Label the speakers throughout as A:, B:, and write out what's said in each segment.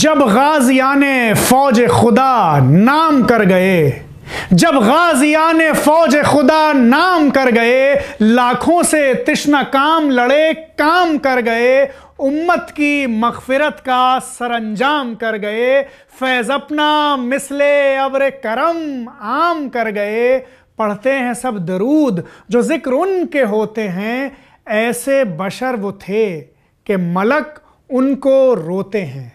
A: जब गाजियाने फौज खुदा नाम कर गए जब गाजियाने फौज खुदा नाम कर गए लाखों से तिश्ना काम लड़े काम कर गए उम्मत की मगफिरत का सरंजाम कर गए फैज़ अपना मिसले अब्र करम आम कर गए पढ़ते हैं सब दरूद जो जिक्र उनके होते हैं ऐसे बशर वो थे कि मलक उनको रोते हैं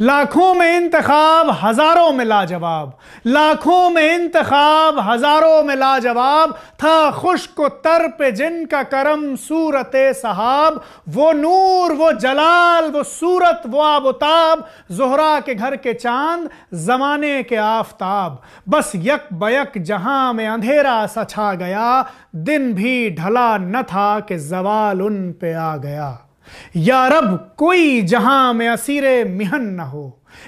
A: लाखों में इंतखाब हज़ारों में लाजवाब लाखों में इंतखब हज़ारों में लाजवाब था खुश्क तर पे जिनका करम सूरत सहाब वो नूर वो जलाल वो सूरत वो आबोताब जोहरा के घर के चांद ज़माने के आफताब बस यक बयक जहां में अंधेरा सछा गया दिन भी ढला न था कि जवाल उन पे आ गया या रब कोई जहां में असीर मिहन न हो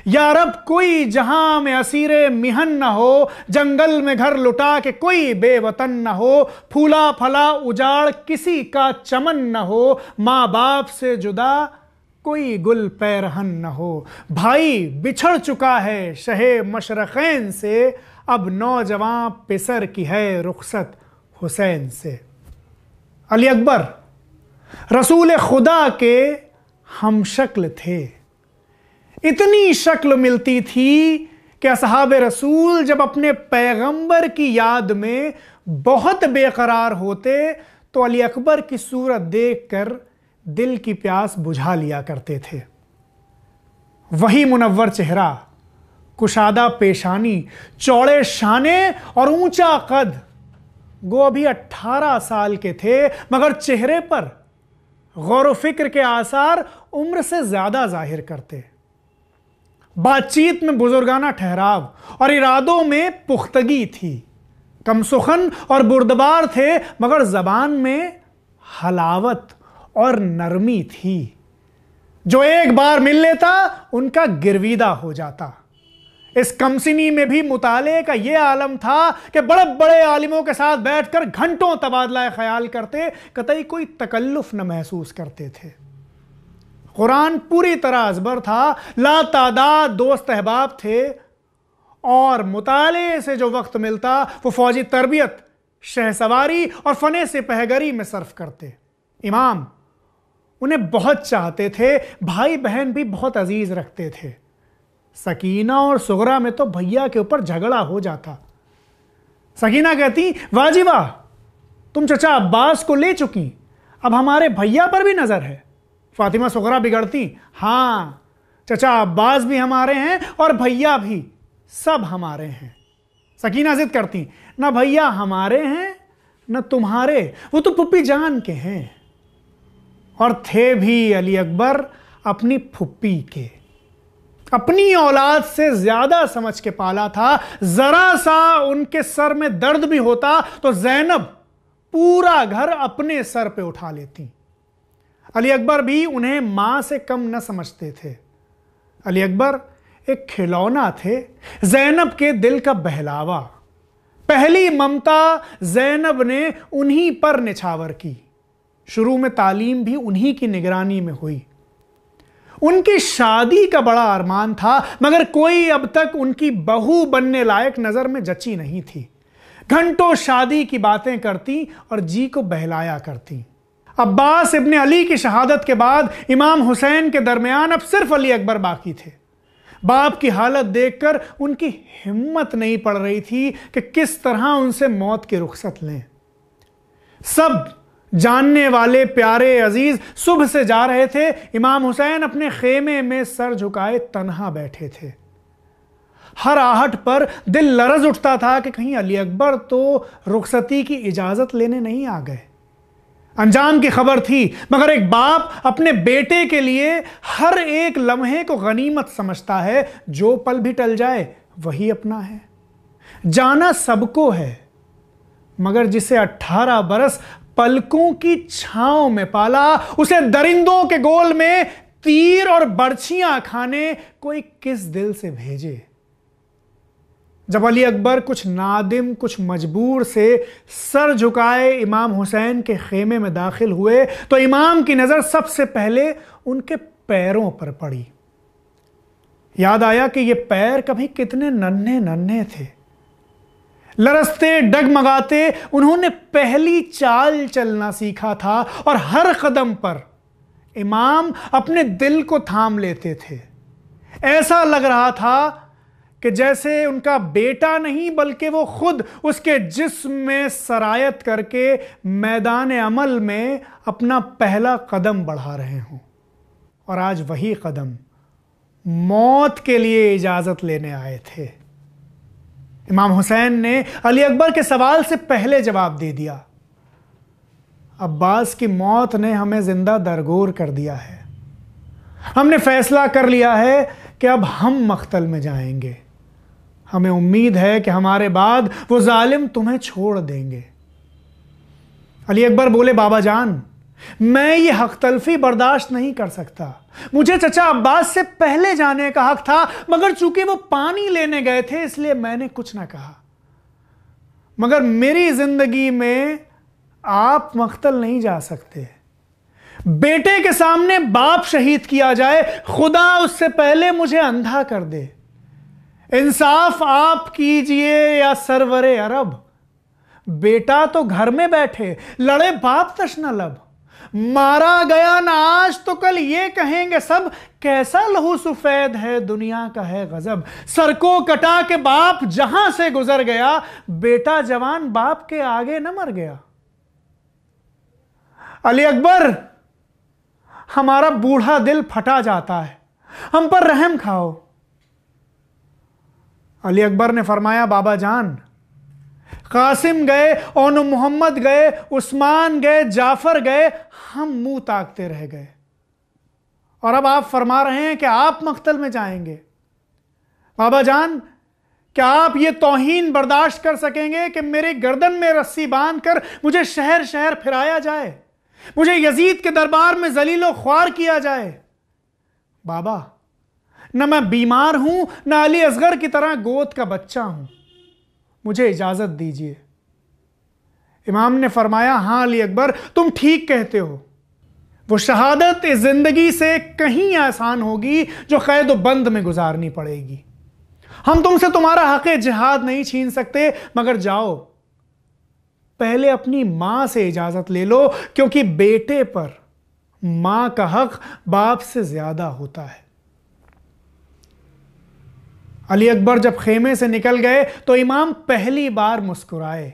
A: या रब कोई जहां में असीर मिहन न हो जंगल में घर लुटा के कोई बेवतन न हो फूला फला उजाड़ किसी का चमन न हो माँ बाप से जुदा कोई गुल पैरहन न हो भाई बिछड़ चुका है शहे मशरकैन से अब नौजवान पिसर की है रुखसत हुसैन से अली अकबर रसूल खुदा के हम शक्ल थे इतनी शक्ल मिलती थी कि असहाब रसूल जब अपने पैगंबर की याद में बहुत बेकरार होते तो अली अकबर की सूरत देखकर दिल की प्यास बुझा लिया करते थे वही मुनवर चेहरा कुशादा पेशानी चौड़े शाने और ऊंचा कद वो अभी 18 साल के थे मगर चेहरे पर गौर फिक्र के आसार उम्र से ज़्यादा जाहिर करते बातचीत में बुजुर्गाना ठहराव और इरादों में पुख्तगी थी कम सुखन और बुर्दबार थे मगर जबान में हलावत और नरमी थी जो एक बार मिल लेता उनका गिरविदा हो जाता इस कमसिनी में भी मुताले का यह आलम था कि बड़े बड़े आलिमों के साथ बैठकर घंटों तबादला ख्याल करते कतई कोई तकल्लुफ न महसूस करते थे कुरान पूरी तरह असबर था ला तादाद दोस्त अहबाब थे और मुताले से जो वक्त मिलता वो फौजी तरबियत शहसवारी और फने से पहगरी में सर्फ करते इमाम उन्हें बहुत चाहते थे भाई बहन भी बहुत अजीज़ रखते थे सकीना और सुगरा में तो भैया के ऊपर झगड़ा हो जाता सकीना कहती वाजी वाह तुम चचा अब्बास को ले चुकी अब हमारे भैया पर भी नज़र है फातिमा सुगरा बिगड़ती हाँ चचा अब्बास भी हमारे हैं और भैया भी सब हमारे हैं सकीना जिद करती ना भैया हमारे हैं ना तुम्हारे वो तो पुप्पी जान के हैं और थे भी अली अकबर अपनी फुप्पी के अपनी औलाद से ज्यादा समझ के पाला था जरा सा उनके सर में दर्द भी होता तो जैनब पूरा घर अपने सर पे उठा लेती अली अकबर भी उन्हें माँ से कम न समझते थे अली अकबर एक खिलौना थे जैनब के दिल का बहलावा पहली ममता जैनब ने उन्हीं पर निछावर की शुरू में तालीम भी उन्हीं की निगरानी में हुई उनकी शादी का बड़ा अरमान था मगर कोई अब तक उनकी बहू बनने लायक नज़र में जची नहीं थी घंटों शादी की बातें करती और जी को बहलाया करती अब्बास इब्ने अली की शहादत के बाद इमाम हुसैन के दरमियान अब सिर्फ अली अकबर बाकी थे बाप की हालत देखकर उनकी हिम्मत नहीं पड़ रही थी कि किस तरह उनसे मौत की रुख्सत लें सब जानने वाले प्यारे अजीज सुबह से जा रहे थे इमाम हुसैन अपने खेमे में सर झुकाए तनहा बैठे थे हर आहट पर दिल लरज उठता था कि कहीं अली अकबर तो रुखसती की इजाजत लेने नहीं आ गए अंजाम की खबर थी मगर एक बाप अपने बेटे के लिए हर एक लम्हे को गनीमत समझता है जो पल भी टल जाए वही अपना है जाना सबको है मगर जिसे 18 बरस पलकों की छाव में पाला उसे दरिंदों के गोल में तीर और बर्छियां खाने कोई किस दिल से भेजे जब अली अकबर कुछ नादिम कुछ मजबूर से सर झुकाए इमाम हुसैन के खेमे में दाखिल हुए तो इमाम की नज़र सबसे पहले उनके पैरों पर पड़ी याद आया कि ये पैर कभी कितने नन्हे नन्हे थे लरसते डगमगाते उन्होंने पहली चाल चलना सीखा था और हर कदम पर इमाम अपने दिल को थाम लेते थे ऐसा लग रहा था कि जैसे उनका बेटा नहीं बल्कि वो खुद उसके जिस्म में सरायत करके मैदान अमल में अपना पहला कदम बढ़ा रहे हों और आज वही कदम मौत के लिए इजाज़त लेने आए थे इमाम हुसैन ने अली अकबर के सवाल से पहले जवाब दे दिया अब्बास की मौत ने हमें जिंदा दरगोर कर दिया है हमने फैसला कर लिया है कि अब हम मख्तल में जाएंगे हमें उम्मीद है कि हमारे बाद वो जालिम तुम्हें छोड़ देंगे अली अकबर बोले बाबा जान मैं ये हक तलफी बर्दाश्त नहीं कर सकता मुझे चचा अब्बास से पहले जाने का हक था मगर चूंकि वो पानी लेने गए थे इसलिए मैंने कुछ ना कहा मगर मेरी जिंदगी में आप मख्तल नहीं जा सकते बेटे के सामने बाप शहीद किया जाए खुदा उससे पहले मुझे अंधा कर दे इंसाफ आप कीजिए या सरवरे अरब बेटा तो घर में बैठे लड़े बाप तशना लब मारा गया ना आज तो कल ये कहेंगे सब कैसा लहू सफेद है दुनिया का है गजब सर को कटा के बाप जहां से गुजर गया बेटा जवान बाप के आगे न मर गया अली अकबर हमारा बूढ़ा दिल फटा जाता है हम पर रहम खाओ अली अकबर ने फरमाया बाबा जान कासिम गए ओन मोहम्मद गए उस्मान गए जाफर गए हम मुंह ताकते रह गए और अब आप फरमा रहे हैं कि आप मख्तल में जाएंगे बाबा जान क्या आप ये तोहन बर्दाश्त कर सकेंगे कि मेरे गर्दन में रस्सी बांध कर मुझे शहर शहर फिराया जाए मुझे यजीद के दरबार में जलीलो ख्वार किया जाए बाबा न मैं बीमार हूं ना अली असगर की तरह गोद का बच्चा हूं मुझे इजाज़त दीजिए इमाम ने फरमाया हां अली अकबर तुम ठीक कहते हो वो शहादत इस ज़िंदगी से कहीं आसान होगी जो कैद तो बंद में गुजारनी पड़ेगी हम तुमसे तुम्हारा हक जिहाद नहीं छीन सकते मगर जाओ पहले अपनी मां से इजाज़त ले लो क्योंकि बेटे पर मां का हक बाप से ज़्यादा होता है अली अकबर जब खेमे से निकल गए तो इमाम पहली बार मुस्कुराए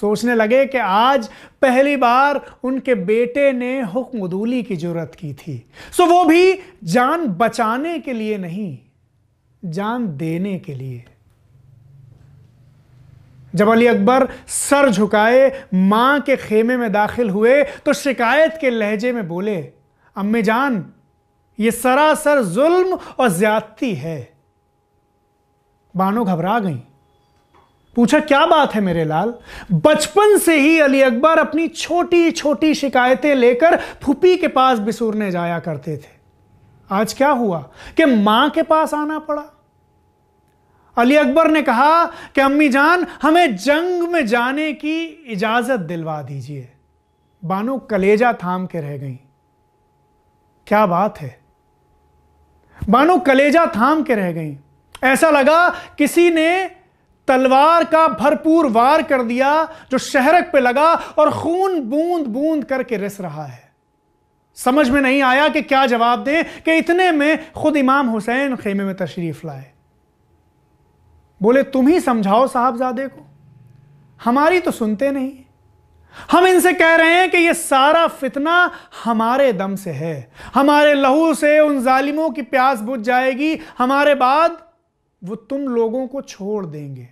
A: सोचने लगे कि आज पहली बार उनके बेटे ने हुक्मदूली की जरूरत की थी सो वो भी जान बचाने के लिए नहीं जान देने के लिए जब अली अकबर सर झुकाए मां के खेमे में दाखिल हुए तो शिकायत के लहजे में बोले अम्मी जान ये सरासर जुल्म और ज्यादती है बानो घबरा गई पूछा क्या बात है मेरे लाल बचपन से ही अली अकबर अपनी छोटी छोटी शिकायतें लेकर फूपी के पास बिसूरने जाया करते थे आज क्या हुआ कि मां के पास आना पड़ा अली अकबर ने कहा कि अम्मी जान हमें जंग में जाने की इजाजत दिलवा दीजिए बानो कलेजा थाम के रह गई क्या बात है बानो कलेजा थाम के रह गई ऐसा लगा किसी ने तलवार का भरपूर वार कर दिया जो शहरक पे लगा और खून बूंद बूंद करके रिस रहा है समझ में नहीं आया कि क्या जवाब दें कि इतने में खुद इमाम हुसैन खेमे में तशरीफ लाए बोले तुम ही समझाओ साहबजादे को हमारी तो सुनते नहीं हम इनसे कह रहे हैं कि ये सारा फितना हमारे दम से है हमारे लहू से उन जालिमों की प्यास बुझ जाएगी हमारे बाद वो तुम लोगों को छोड़ देंगे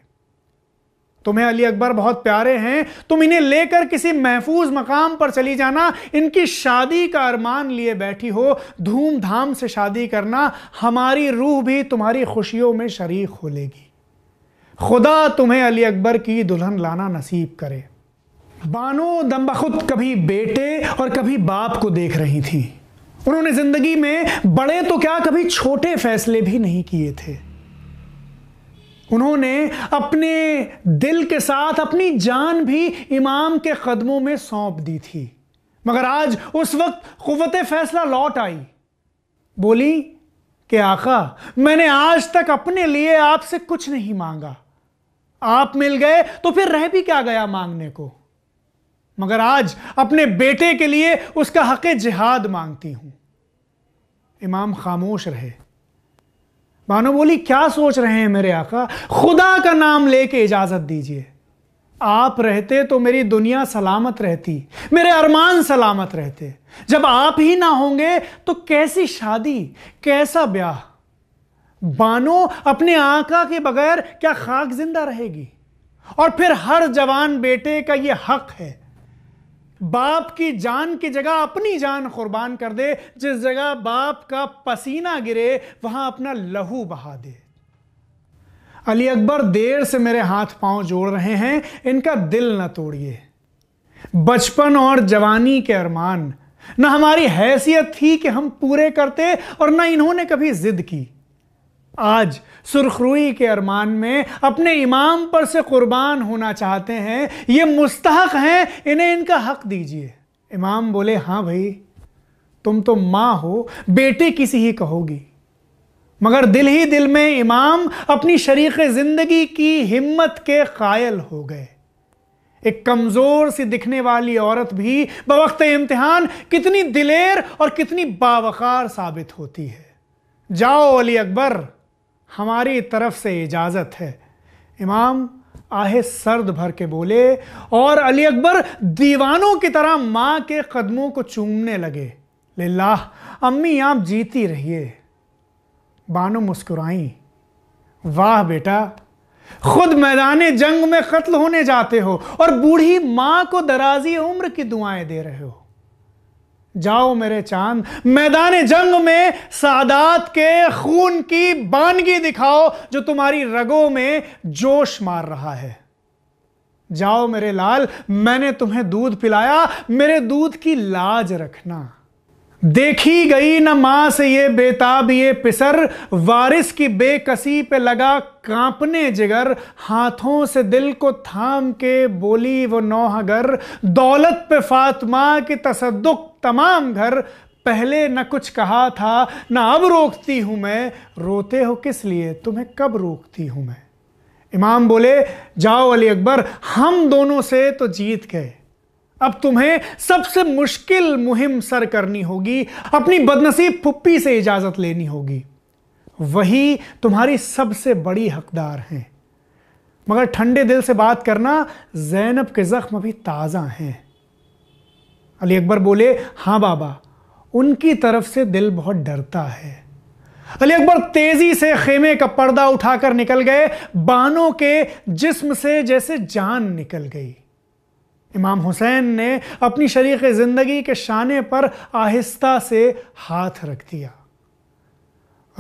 A: तुम्हें अली अकबर बहुत प्यारे हैं तुम इन्हें लेकर किसी महफूज मकाम पर चली जाना इनकी शादी का अरमान लिए बैठी हो धूमधाम से शादी करना हमारी रूह भी तुम्हारी खुशियों में शरीक हो लेगी खुदा तुम्हें अली अकबर की दुल्हन लाना नसीब करे बानो दम्बखुद कभी बेटे और कभी बाप को देख रही थी उन्होंने ज़िंदगी में बड़े तो क्या कभी छोटे फैसले भी नहीं किए थे उन्होंने अपने दिल के साथ अपनी जान भी इमाम के कदमों में सौंप दी थी मगर आज उस वक्त कुत फैसला लौट आई बोली कि आका मैंने आज तक अपने लिए आपसे कुछ नहीं मांगा आप मिल गए तो फिर रह भी क्या गया मांगने को मगर आज अपने बेटे के लिए उसका हक जिहाद मांगती हूं इमाम खामोश रहे बानो बोली क्या सोच रहे हैं मेरे आका खुदा का नाम लेके इजाजत दीजिए आप रहते तो मेरी दुनिया सलामत रहती मेरे अरमान सलामत रहते जब आप ही ना होंगे तो कैसी शादी कैसा ब्याह बानो अपने आका के बगैर क्या खाक जिंदा रहेगी और फिर हर जवान बेटे का यह हक है बाप की जान की जगह अपनी जान कुर्बान कर दे जिस जगह बाप का पसीना गिरे वहां अपना लहू बहा दे अली अकबर देर से मेरे हाथ पांव जोड़ रहे हैं इनका दिल ना तोड़िए बचपन और जवानी के अरमान ना हमारी हैसियत थी कि हम पूरे करते और ना इन्होंने कभी जिद की आज सुरखरुई के अरमान में अपने इमाम पर से कुर्बान होना चाहते हैं ये मुस्तक हैं इन्हें इनका हक दीजिए इमाम बोले हाँ भाई तुम तो माँ हो बेटे किसी ही कहोगी मगर दिल ही दिल में इमाम अपनी शरीक ज़िंदगी की हिम्मत के कायल हो गए एक कमज़ोर सी दिखने वाली औरत भी बवक्त इम्तहान कितनी दिलेर और कितनी बावकार साबित होती है जाओ अली अकबर हमारी तरफ से इजाज़त है इमाम आहे सर्द भर के बोले और अली अकबर दीवानों की तरह मां के कदमों को चूमने लगे लाह अम्मी आप जीती रहिए बानो मुस्कुराई वाह बेटा खुद मैदान जंग में कत्ल होने जाते हो और बूढ़ी मां को दराजी उम्र की दुआएं दे रहे हो जाओ मेरे चांद मैदान जंग में सादात के खून की बानगी दिखाओ जो तुम्हारी रगों में जोश मार रहा है जाओ मेरे लाल मैंने तुम्हें दूध पिलाया मेरे दूध की लाज रखना देखी गई न मां से ये बेताब ये पिसर वारिस की बेकसी पे लगा कांपने जिगर हाथों से दिल को थाम के बोली वो नौहगर दौलत पे फातमा की तसदुक तमाम घर पहले न कुछ कहा था न अब रोकती हूं मैं रोते हो किस लिए तुम्हें कब रोकती हूं मैं इमाम बोले जाओ अली अकबर हम दोनों से तो जीत गए अब तुम्हें सबसे मुश्किल मुहिम सर करनी होगी अपनी बदनसीब पुप्पी से इजाज़त लेनी होगी वही तुम्हारी सबसे बड़ी हकदार हैं मगर ठंडे दिल से बात करना जैनब के ज़ख्म अभी ताज़ा हैं अली अकबर बोले हाँ बाबा उनकी तरफ से दिल बहुत डरता है अली अकबर तेजी से खेमे का पर्दा उठाकर निकल गए बानों के जिस्म से जैसे जान निकल गई इमाम हुसैन ने अपनी शरीक ज़िंदगी के शाने पर आहिस्ता से हाथ रख दिया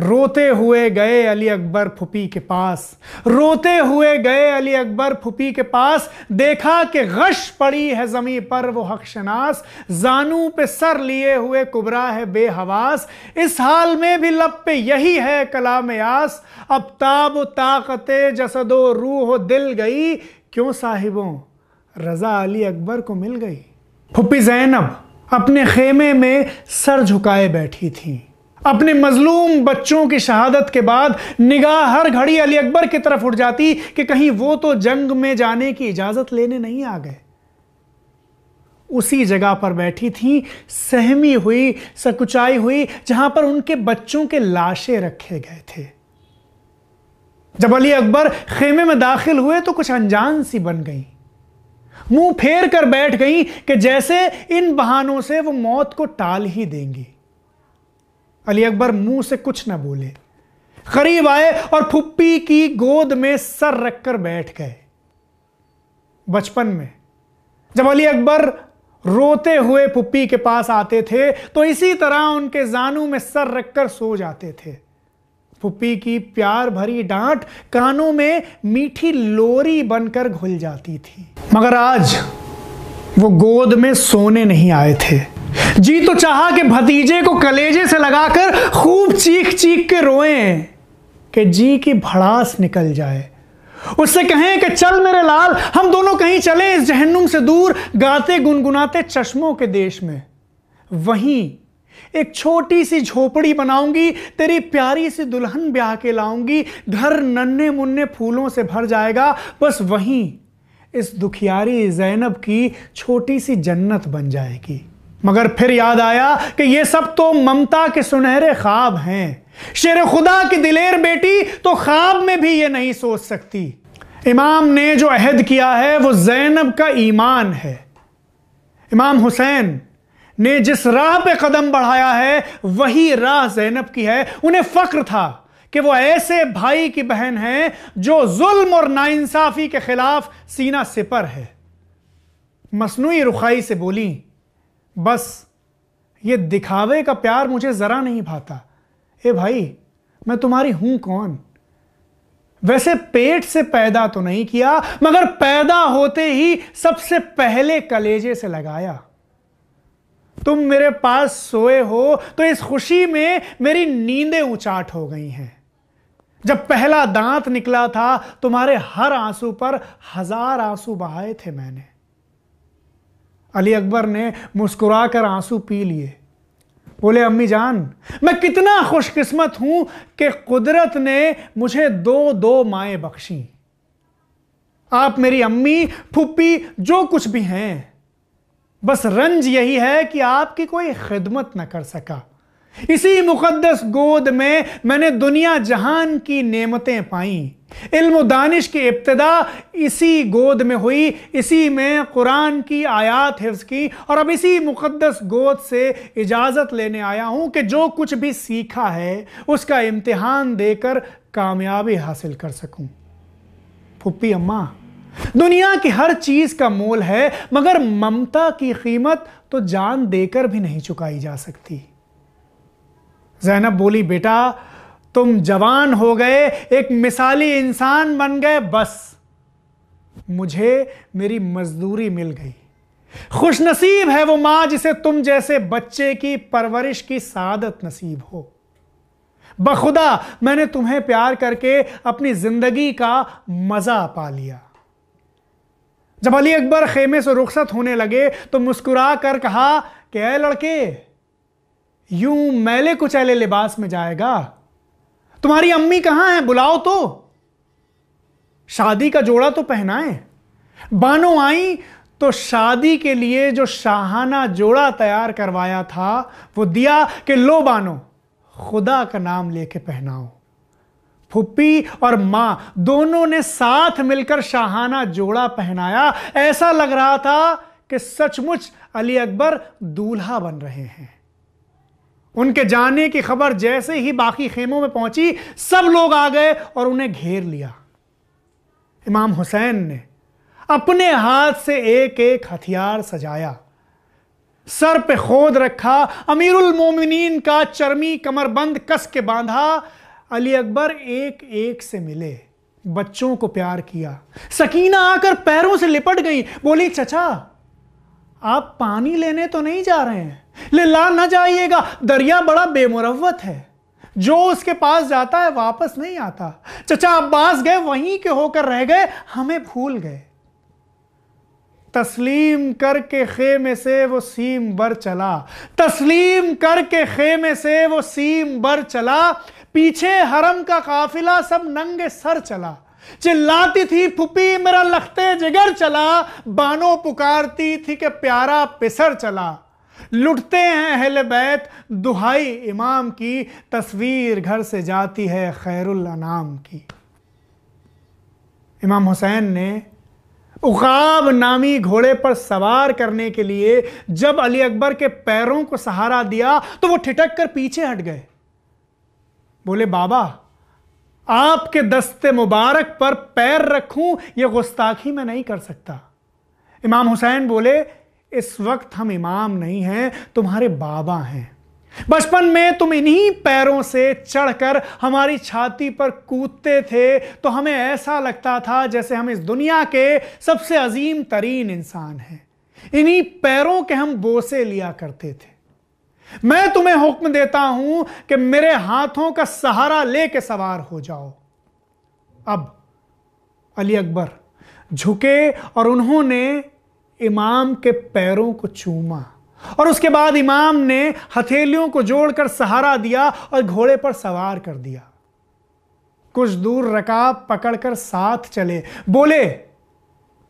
A: रोते हुए गए अली अकबर फुपी के पास रोते हुए गए अली अकबर फुपी के पास देखा कि गश पड़ी है ज़मी पर वो हकशनास जानू पे सर लिए हुए कुबरा है बेहवास इस हाल में भी लब पे यही है कला में आस अब ताब ताकत जसदो रूह दिल गई क्यों साहिबों रज़ा अली अकबर को मिल गई फुपी जैनब अपने खेमे में सर झुकाए बैठी थी अपने मजलूम बच्चों की शहादत के बाद निगाह हर घड़ी अली अकबर की तरफ उठ जाती कि कहीं वो तो जंग में जाने की इजाजत लेने नहीं आ गए उसी जगह पर बैठी थी सहमी हुई सकुचाई हुई जहां पर उनके बच्चों के लाशें रखे गए थे जब अली अकबर खेमे में दाखिल हुए तो कुछ अनजान सी बन गई मुंह फेर कर बैठ गई कि जैसे इन बहानों से वो मौत को टाल ही देंगी अली अकबर मुंह से कुछ न बोले करीब आए और फुप्पी की गोद में सर रखकर बैठ गए बचपन में जब अली अकबर रोते हुए पुप्पी के पास आते थे तो इसी तरह उनके जानू में सर रखकर सो जाते थे पुप्पी की प्यार भरी डांट कानों में मीठी लोरी बनकर घुल जाती थी मगर आज वो गोद में सोने नहीं आए थे जी तो चाहा कि भतीजे को कलेजे से लगाकर खूब चीख चीख के रोए कि जी की भड़ास निकल जाए उससे कहें कि चल मेरे लाल हम दोनों कहीं चले इस जहन्नुम से दूर गाते गुनगुनाते चश्मों के देश में वहीं एक छोटी सी झोपड़ी बनाऊंगी तेरी प्यारी सी दुल्हन ब्याह के लाऊंगी घर नन्हे मुन्ने फूलों से भर जाएगा बस वहीं इस दुखियारी जैनब की छोटी सी जन्नत बन जाएगी मगर फिर याद आया कि ये सब तो ममता के सुनहरे ख्वाब हैं शेर खुदा की दिलेर बेटी तो ख्वाब में भी ये नहीं सोच सकती इमाम ने जो अहद किया है वो जैनब का ईमान है इमाम हुसैन ने जिस राह पे कदम बढ़ाया है वही राह जैनब की है उन्हें फ़क्र था कि वो ऐसे भाई की बहन है जो जुल्म और नाइंसाफ़ी के ख़िलाफ़ सीना सिपर है मसनू रुखाई से बोली बस ये दिखावे का प्यार मुझे ज़रा नहीं भाता ए भाई मैं तुम्हारी हूं कौन वैसे पेट से पैदा तो नहीं किया मगर पैदा होते ही सबसे पहले कलेजे से लगाया तुम मेरे पास सोए हो तो इस खुशी में मेरी नींदें उचाट हो गई हैं जब पहला दांत निकला था तुम्हारे हर आंसू पर हजार आंसू बहाए थे मैंने अली अकबर ने मुस्कुरा कर आंसू पी लिए बोले अम्मी जान मैं कितना खुशकिस्मत हूं कि कुदरत ने मुझे दो दो माएँ बख्शी आप मेरी अम्मी फुप्पी जो कुछ भी हैं बस रंज यही है कि आपकी कोई खिदमत न कर सका इसी मुकद्दस गोद में मैंने दुनिया जहान की नेमतें पाई इल्म दानिश की इब्तदा इसी गोद में हुई इसी में कुरान की आयात हिफ्ज की और अब इसी मुकद्दस गोद से इजाज़त लेने आया हूं कि जो कुछ भी सीखा है उसका इम्तिहान देकर कामयाबी हासिल कर सकूं पुप्पी अम्मा दुनिया की हर चीज़ का मोल है मगर ममता की कीमत तो जान देकर भी नहीं चुकाई जा सकती जैनब बोली बेटा तुम जवान हो गए एक मिसाली इंसान बन गए बस मुझे मेरी मजदूरी मिल गई खुशनसीब है वो मां जिसे तुम जैसे बच्चे की परवरिश की सादत नसीब हो बखुदा मैंने तुम्हें प्यार करके अपनी जिंदगी का मजा पा लिया जब अली अकबर खेमे से रुखसत होने लगे तो मुस्कुरा कर कहा कि लड़के यूं मैले कुचैले लिबास में जाएगा तुम्हारी अम्मी कहां है बुलाओ तो शादी का जोड़ा तो पहनाए बानो आई तो शादी के लिए जो शाहाना जोड़ा तैयार करवाया था वो दिया कि लो बानो खुदा का नाम लेके पहनाओ फुप्पी और मां दोनों ने साथ मिलकर शाहाना जोड़ा पहनाया ऐसा लग रहा था कि सचमुच अली अकबर दूल्हा बन रहे हैं उनके जाने की खबर जैसे ही बाकी खेमों में पहुंची सब लोग आ गए और उन्हें घेर लिया इमाम हुसैन ने अपने हाथ से एक एक हथियार सजाया सर पे खोद रखा अमीरुल मोमिनीन का चर्मी कमरबंद कस के बांधा अली अकबर एक एक से मिले बच्चों को प्यार किया सकीना आकर पैरों से लिपट गई बोली चचा आप पानी लेने तो नहीं जा रहे हैं लेला ना जाइएगा दरिया बड़ा बेमुरवत है जो उसके पास जाता है वापस नहीं आता चचा अब्बास गए वहीं के होकर रह गए हमें भूल गए तस्लीम करके खेमे से वो सीम बर चला तस्लीम करके खेमे से वो सीम बर चला पीछे हरम का काफिला सब नंगे सर चला चिल्लाती थी फुपी मेरा लखते जिगर चला बानो पुकारती थी कि प्यारा पिसर चला लुटते हैं अहल बैत दुहाई इमाम की तस्वीर घर से जाती है खैरुल अनाम की इमाम हुसैन ने उकाब नामी घोड़े पर सवार करने के लिए जब अली अकबर के पैरों को सहारा दिया तो वो ठिटक कर पीछे हट गए बोले बाबा आपके दस्ते मुबारक पर पैर रखूं यह गुस्ताखी मैं नहीं कर सकता इमाम हुसैन बोले इस वक्त हम इमाम नहीं हैं तुम्हारे बाबा हैं बचपन में तुम इन्हीं पैरों से चढ़कर हमारी छाती पर कूदते थे तो हमें ऐसा लगता था जैसे हम इस दुनिया के सबसे अजीम तरीन इंसान हैं इन्हीं पैरों के हम बोसे लिया करते थे मैं तुम्हें हुक्म देता हूं कि मेरे हाथों का सहारा लेके सवार हो जाओ अब अली अकबर झुके और उन्होंने इमाम के पैरों को चूमा और उसके बाद इमाम ने हथेलियों को जोड़कर सहारा दिया और घोड़े पर सवार कर दिया कुछ दूर रकाब पकड़कर साथ चले बोले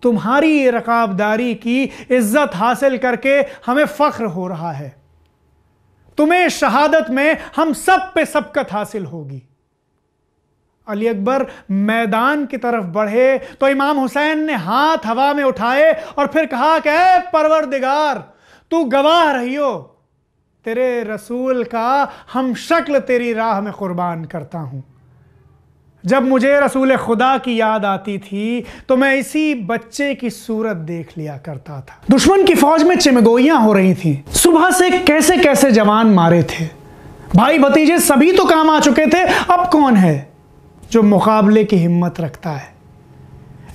A: तुम्हारी ये रकाबदारी की इज्जत हासिल करके हमें फख्र हो रहा है तुम्हें शहादत में हम सब पे सबकत हासिल होगी अली अकबर मैदान की तरफ बढ़े तो इमाम हुसैन ने हाथ हवा में उठाए और फिर कहा कि परवरदिगार तू गवाह रही हो तेरे रसूल का हम शक्ल तेरी राह में कुर्बान करता हूँ जब मुझे रसूल खुदा की याद आती थी तो मैं इसी बच्चे की सूरत देख लिया करता था दुश्मन की फौज में चिमगोइयां हो रही थी सुबह से कैसे कैसे जवान मारे थे भाई भतीजे सभी तो काम आ चुके थे अब कौन है जो मुकाबले की हिम्मत रखता है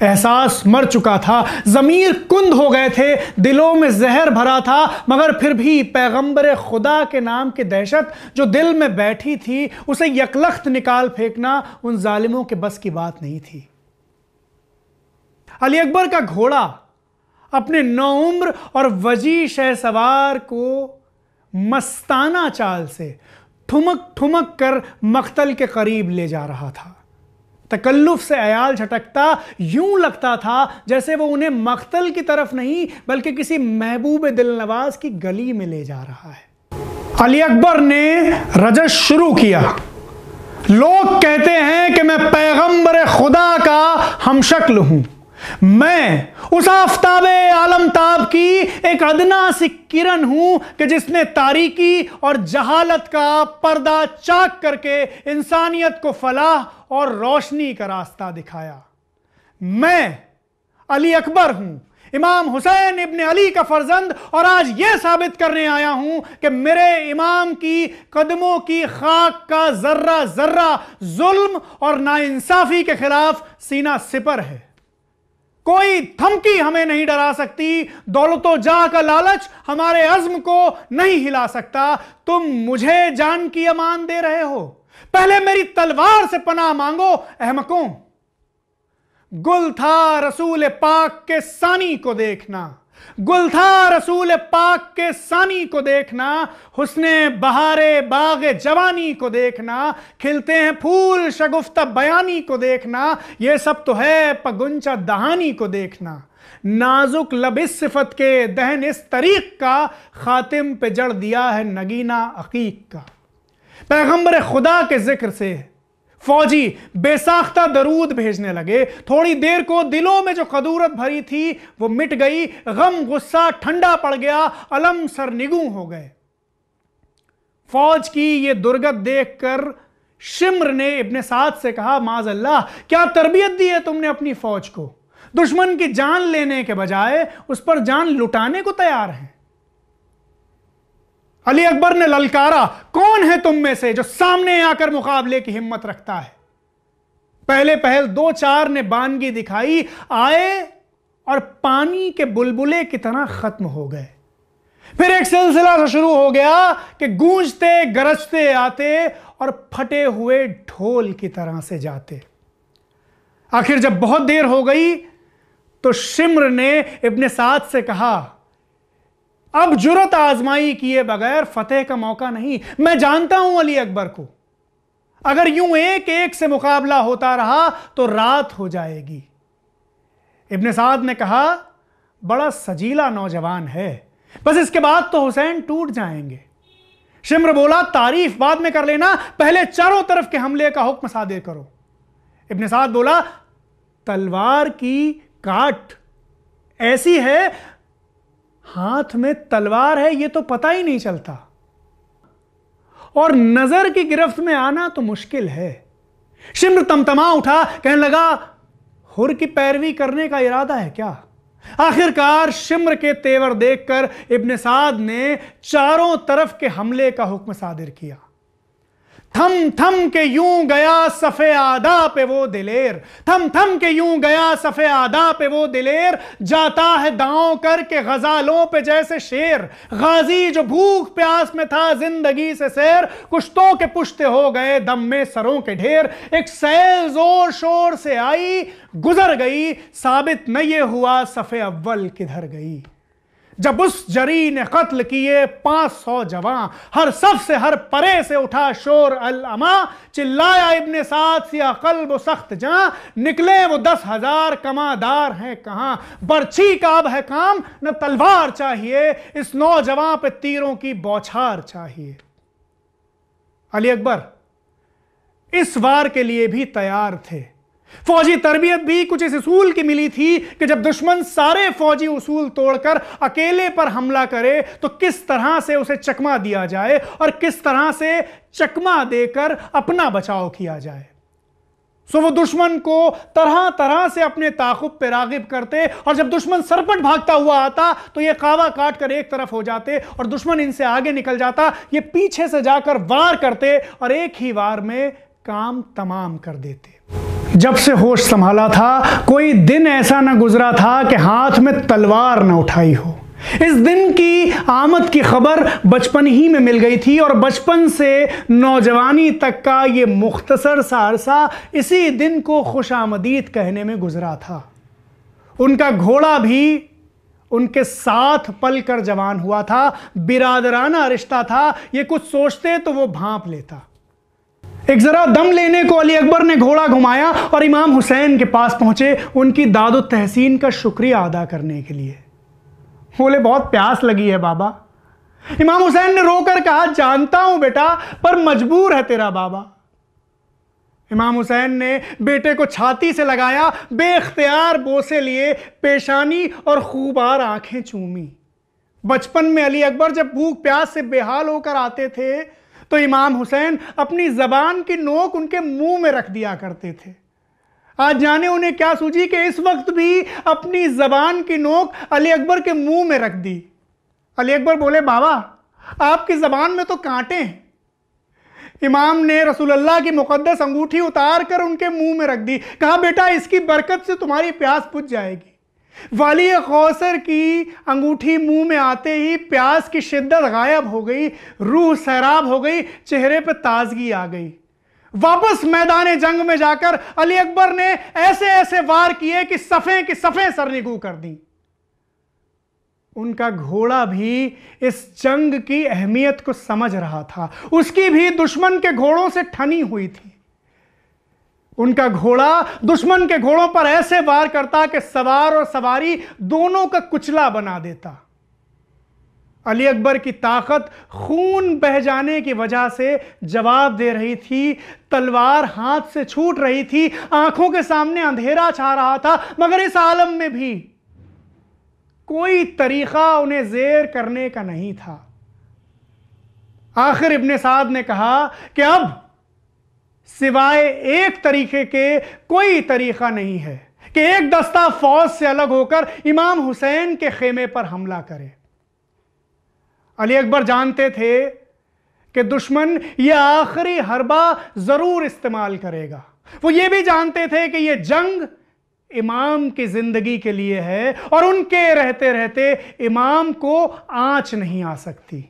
A: एहसास मर चुका था ज़मीर कुंद हो गए थे दिलों में जहर भरा था मगर फिर भी पैगंबर खुदा के नाम की दहशत जो दिल में बैठी थी उसे यकलख्त निकाल फेंकना उन ालिमों के बस की बात नहीं थी अली अकबर का घोड़ा अपने नौम्र और वजी शह सवार को मस्ताना चाल से ठुमक ठुमक कर मख्तल के करीब ले जा रहा था तकल्लुफ से अयाल झटकता यूं लगता था जैसे वो उन्हें मख्तल की तरफ नहीं बल्कि किसी महबूब दिलनवाज की गली में ले जा रहा है अली अकबर ने रजस शुरू किया लोग कहते हैं कि मैं पैगंबर खुदा का हमशक्ल हूं मैं उस आफ्ताब आलमताब की एक अदना सी किरण हूं कि जिसने तारीकी और जहालत का पर्दा चाक करके इंसानियत को फलाह और रोशनी का रास्ता दिखाया मैं अली अकबर हूं इमाम हुसैन इबन अली का फर्जंद और आज यह साबित करने आया हूं कि मेरे इमाम की कदमों की खाक का जर्रा जर्रा जुल्म और नाइंसाफी के खिलाफ सीना सिपर है कोई धमकी हमें नहीं डरा सकती दौलतों जा का लालच हमारे अज्म को नहीं हिला सकता तुम मुझे जान की अमान दे रहे हो पहले मेरी तलवार से पनाह मांगो अहमकों गुल था रसूल पाक के सानी को देखना गुलथा रसूल पाक के सानी को देखना हुसने बहारे बाग जवानी को देखना खिलते हैं फूल शगुफ्ता बयानी को देखना यह सब तो है पगुंचा दहानी को देखना नाजुक लबिस सिफत के दहन इस तरीक का खातिम पे जड़ दिया है नगीना अकीक का पैगंबर खुदा के जिक्र से है फौजी बेसाख्ता दरूद भेजने लगे थोड़ी देर को दिलों में जो कदूरत भरी थी वो मिट गई गम गुस्सा ठंडा पड़ गया अलम सर निगू हो गए फौज की ये दुर्गत देखकर शिम्र ने इब्ने साद से कहा अल्लाह क्या तरबियत दी है तुमने अपनी फौज को दुश्मन की जान लेने के बजाय उस पर जान लुटाने को तैयार हैं अली अकबर ने ललकारा कौन है तुम में से जो सामने आकर मुकाबले की हिम्मत रखता है पहले पहल दो चार ने बानगी दिखाई आए और पानी के बुलबुले की तरह खत्म हो गए फिर एक सिलसिला सा शुरू हो गया कि गूंजते गरजते आते और फटे हुए ढोल की तरह से जाते आखिर जब बहुत देर हो गई तो शिम्र ने इब्ने साथ से कहा अब जुरत आजमाई किए बगैर फतेह का मौका नहीं मैं जानता हूं अली अकबर को अगर यूं एक एक से मुकाबला होता रहा तो रात हो जाएगी इब्ने साद ने कहा बड़ा सजीला नौजवान है बस इसके बाद तो हुसैन टूट जाएंगे शिम्र बोला तारीफ बाद में कर लेना पहले चारों तरफ के हमले का हुक्म सादे करो इब्ने साद बोला तलवार की काट ऐसी है हाथ में तलवार है ये तो पता ही नहीं चलता और नजर की गिरफ्त में आना तो मुश्किल है शिम्र तमतमा उठा कहने लगा हुर की पैरवी करने का इरादा है क्या आखिरकार शिम्र के तेवर देखकर इब्न साद ने चारों तरफ के हमले का हुक्म सादिर किया थम थम के यूं गया सफ़े आदा पे वो दिलेर थम थम के यूं गया सफ़े आदा पे वो दिलेर जाता है दांव करके गजालों पे जैसे शेर गाजी जो भूख प्यास में था जिंदगी से सैर कुश्तों के पुश्ते हो गए दम में सरों के ढेर एक सैल जोर शोर से आई गुजर गई साबित न ये हुआ सफ़े अव्वल किधर गई जब उस जरी ने कत्ल किए पांच सौ जवान हर सब से हर परे से उठा शोर अल अमा चिल्लाया इब्ने साथ सिया कल्ब सख्त जहां निकले वो दस हजार कमादार हैं कहां बर्छी का अब है काम न तलवार चाहिए इस नौजवान पे तीरों की बौछार चाहिए अली अकबर इस वार के लिए भी तैयार थे फौजी तरबियत भी कुछ इस असूल की मिली थी कि जब दुश्मन सारे फौजी उसूल तोड़कर अकेले पर हमला करे तो किस तरह से उसे चकमा दिया जाए और किस तरह से चकमा देकर अपना बचाव किया जाए सो वो दुश्मन को तरह तरह से अपने ताकुब पे रागिब करते और जब दुश्मन सरपट भागता हुआ आता तो ये कावा काट कर एक तरफ हो जाते और दुश्मन इनसे आगे निकल जाता ये पीछे से जाकर वार करते और एक ही वार में काम तमाम कर देते जब से होश संभाला था कोई दिन ऐसा ना गुजरा था कि हाथ में तलवार ना उठाई हो इस दिन की आमद की खबर बचपन ही में मिल गई थी और बचपन से नौजवानी तक का ये मुख्तसर सा अरसा इसी दिन को खुश आमदीद कहने में गुजरा था उनका घोड़ा भी उनके साथ पल कर जवान हुआ था बिरादराना रिश्ता था ये कुछ सोचते तो वो भांप लेता एक ज़रा दम लेने को अली अकबर ने घोड़ा घुमाया और इमाम हुसैन के पास पहुंचे उनकी दादो तहसीन का शुक्रिया अदा करने के लिए बोले बहुत प्यास लगी है बाबा इमाम हुसैन ने रोकर कहा जानता हूं बेटा पर मजबूर है तेरा बाबा इमाम हुसैन ने बेटे को छाती से लगाया बेख्तियार बोसे लिए पेशानी और खूबार आंखें चूमी बचपन में अली अकबर जब भूख प्यास से बेहाल होकर आते थे तो इमाम हुसैन अपनी ज़बान की नोक उनके मुंह में रख दिया करते थे आज जाने उन्हें क्या सूझी कि इस वक्त भी अपनी ज़बान की नोक अली अकबर के मुंह में रख दी अली अकबर बोले बाबा आपकी ज़बान में तो कांटे हैं इमाम ने रसूलुल्लाह की मुकद्दस अंगूठी उतार कर उनके मुंह में रख दी कहा बेटा इसकी बरकत से तुम्हारी प्यास बुझ जाएगी वाली गौसर की अंगूठी मुंह में आते ही प्यास की शिद्दत गायब हो गई रूह सैराब हो गई चेहरे पर ताजगी आ गई वापस मैदान जंग में जाकर अली अकबर ने ऐसे ऐसे वार किए कि सफ़े की सफ़े सरनिगू कर दी उनका घोड़ा भी इस जंग की अहमियत को समझ रहा था उसकी भी दुश्मन के घोड़ों से ठनी हुई थी उनका घोड़ा दुश्मन के घोड़ों पर ऐसे वार करता कि सवार और सवारी दोनों का कुचला बना देता अली अकबर की ताकत खून बह जाने की वजह से जवाब दे रही थी तलवार हाथ से छूट रही थी आंखों के सामने अंधेरा छा रहा था मगर इस आलम में भी कोई तरीका उन्हें जेर करने का नहीं था आखिर इब्ने साद ने कहा कि अब सिवाय एक तरीके के कोई तरीका नहीं है कि एक दस्ता फौज से अलग होकर इमाम हुसैन के खेमे पर हमला करे अली अकबर जानते थे कि दुश्मन यह आखिरी हरबा ज़रूर इस्तेमाल करेगा वो ये भी जानते थे कि यह जंग इमाम की ज़िंदगी के लिए है और उनके रहते रहते इमाम को आँच नहीं आ सकती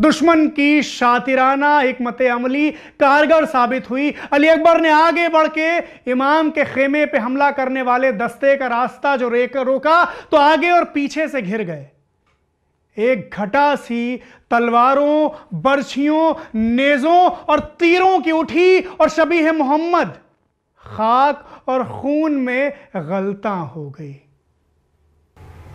A: दुश्मन की शातिराना एक मत अमली कारगर साबित हुई अली अकबर ने आगे बढ़ के इमाम के खेमे पे हमला करने वाले दस्ते का रास्ता जो रेक रोका तो आगे और पीछे से घिर गए एक घटा सी तलवारों बर्छियों नेजों और तीरों की उठी और शबी है मोहम्मद खाक और खून में गलता हो गई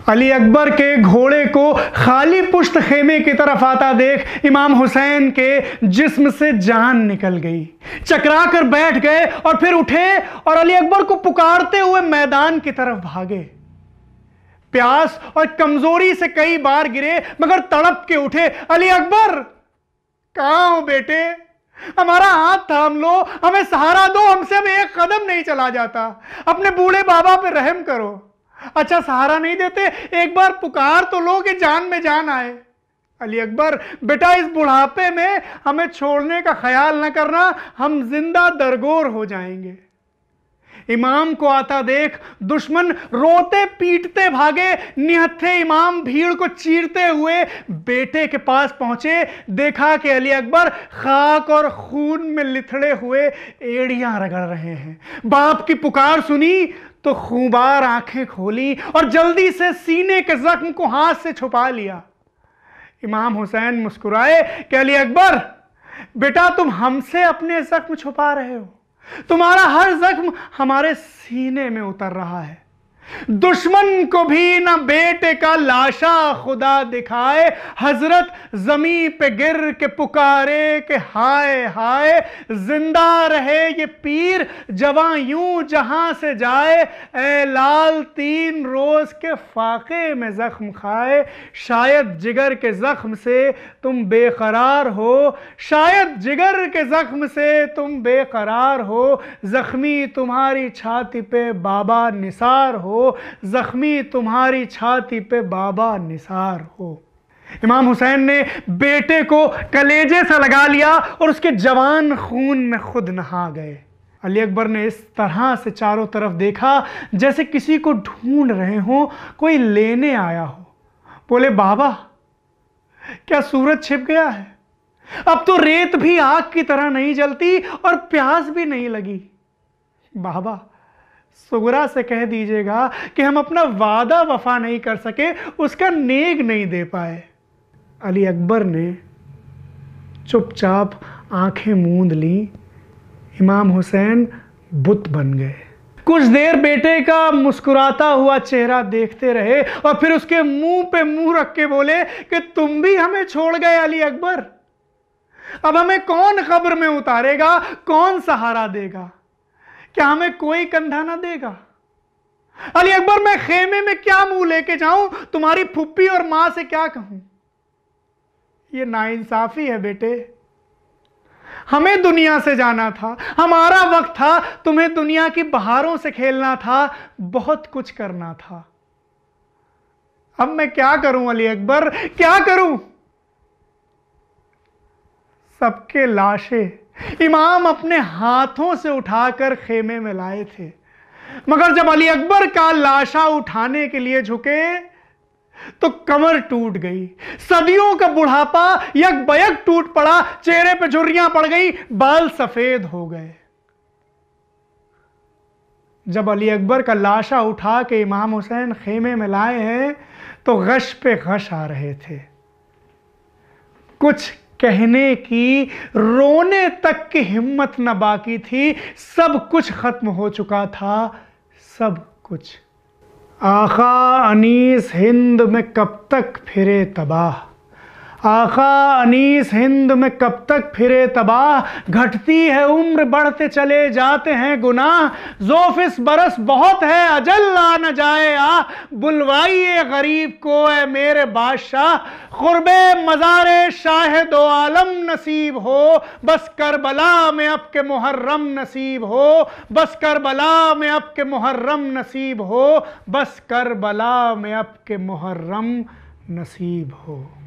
A: अली अकबर के घोड़े को खाली पुश्त खेमे की तरफ आता देख इमाम हुसैन के जिस्म से जान निकल गई चकरा कर बैठ गए और फिर उठे और अली अकबर को पुकारते हुए मैदान की तरफ भागे प्यास और कमजोरी से कई बार गिरे मगर तड़प के उठे अली अकबर कहा हो बेटे हमारा हाथ थाम लो हमें सहारा दो हमसे अब एक कदम नहीं चला जाता अपने बूढ़े बाबा पर रहम करो अच्छा सहारा नहीं देते एक बार पुकार तो लो कि जान में जान आए अली अकबर बेटा इस बुढ़ापे में हमें छोड़ने का ख्याल न करना हम जिंदा दरगोर हो जाएंगे इमाम को आता देख दुश्मन रोते पीटते भागे निहत्थे इमाम भीड़ को चीरते हुए बेटे के पास पहुंचे देखा कि अली अकबर खाक और खून में लिथड़े हुए एड़ियां रगड़ रहे हैं बाप की पुकार सुनी तो खूबार आंखें खोली और जल्दी से सीने के जख्म को हाथ से छुपा लिया इमाम हुसैन मुस्कुराए कह लिए अकबर बेटा तुम हमसे अपने जख्म छुपा रहे हो तुम्हारा हर जख्म हमारे सीने में उतर रहा है दुश्मन को भी ना बेटे का लाशा खुदा दिखाए हजरत जमी पे गिर के पुकारे के हाय हाय जिंदा रहे ये पीर जवा यूं जहां से जाए ए लाल तीन रोज के फाके में जख्म खाए शायद जिगर के जख्म से तुम बेकरार हो शायद जिगर के जख्म से तुम बेकरार हो जख्मी तुम्हारी छाती पे बाबा निसार हो जख्मी तुम्हारी छाती पे बाबा निसार हो इमाम हुसैन ने बेटे को कलेजे से लगा लिया और उसके जवान खून में खुद नहा गए अली अकबर ने इस तरह से चारों तरफ देखा जैसे किसी को ढूंढ रहे हो कोई लेने आया हो बोले बाबा क्या सूरज छिप गया है अब तो रेत भी आग की तरह नहीं जलती और प्यास भी नहीं लगी बाबा सुगरा से कह दीजिएगा कि हम अपना वादा वफा नहीं कर सके उसका नेग नहीं दे पाए अली अकबर ने चुपचाप आंखें मूंद ली इमाम हुसैन बुत बन गए कुछ देर बेटे का मुस्कुराता हुआ चेहरा देखते रहे और फिर उसके मुंह पे मुंह रख के बोले कि तुम भी हमें छोड़ गए अली अकबर अब हमें कौन खबर में उतारेगा कौन सहारा देगा क्या हमें कोई कंधा ना देगा अली अकबर मैं खेमे में क्या मुंह लेके जाऊं तुम्हारी फुप्पी और मां से क्या कहूं ये नाइंसाफी है बेटे हमें दुनिया से जाना था हमारा वक्त था तुम्हें दुनिया की बहारों से खेलना था बहुत कुछ करना था अब मैं क्या करूं अली अकबर क्या करूं सबके लाशें इमाम अपने हाथों से उठाकर खेमे में लाए थे मगर जब अली अकबर का लाशा उठाने के लिए झुके तो कमर टूट गई सदियों का बुढ़ापा यक बयक टूट पड़ा चेहरे पे झुर्रियां पड़ गई बाल सफेद हो गए जब अली अकबर का लाशा उठा के इमाम हुसैन खेमे में लाए हैं तो गश पे गश आ रहे थे कुछ कहने की रोने तक की हिम्मत न बाकी थी सब कुछ खत्म हो चुका था सब कुछ आखा अनीस हिंद में कब तक फिरे तबाह आका अनीस हिंद में कब तक फिरे तबाह घटती है उम्र बढ़ते चले जाते हैं गुनाह जोफिस बरस बहुत है अजल ला न जाए आ बुलवाइए गरीब को है मेरे बादशाह खुरबे मज़ार शाह दो आलम नसीब हो बस करबला में अब के मुहर्रम नसीब हो बस करबला में अब के मुहर्रम नसीब हो बस करबला में अब के मुहर्रम नसीब हो